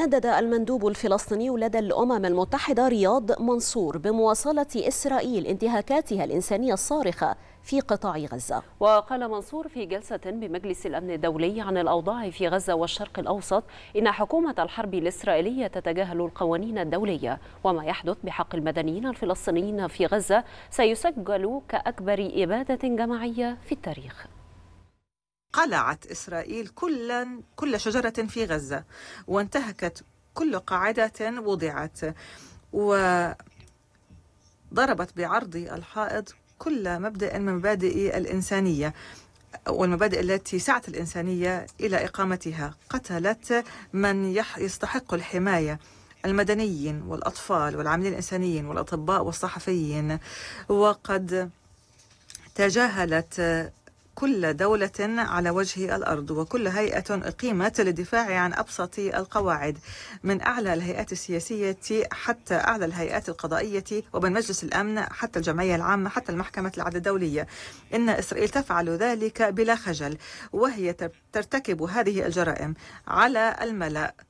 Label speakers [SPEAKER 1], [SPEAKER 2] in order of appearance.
[SPEAKER 1] ندد المندوب الفلسطيني لدى الأمم المتحدة رياض منصور بمواصلة إسرائيل انتهاكاتها الإنسانية الصارخة في قطاع غزة
[SPEAKER 2] وقال منصور في جلسة بمجلس الأمن الدولي عن الأوضاع في غزة والشرق الأوسط إن حكومة الحرب الإسرائيلية تتجاهل القوانين الدولية وما يحدث بحق المدنيين الفلسطينيين في غزة سيسجل كأكبر إبادة جماعية في التاريخ
[SPEAKER 3] قلعت إسرائيل كل, كل شجرة في غزة وانتهكت كل قاعدة وضعت وضربت بعرض الحائط كل مبدأ من مبادئ الإنسانية والمبادئ التي سعت الإنسانية إلى إقامتها قتلت من يستحق الحماية المدنيين والأطفال والعاملين الإنسانيين والأطباء والصحفيين وقد تجاهلت كل دولة على وجه الأرض وكل هيئة أقيمت للدفاع عن أبسط القواعد من أعلى الهيئات السياسية حتى أعلى الهيئات القضائية ومن مجلس الأمن حتى الجمعية العامة حتى المحكمة العدل الدولية إن إسرائيل تفعل ذلك بلا خجل وهي ترتكب هذه الجرائم على الملأ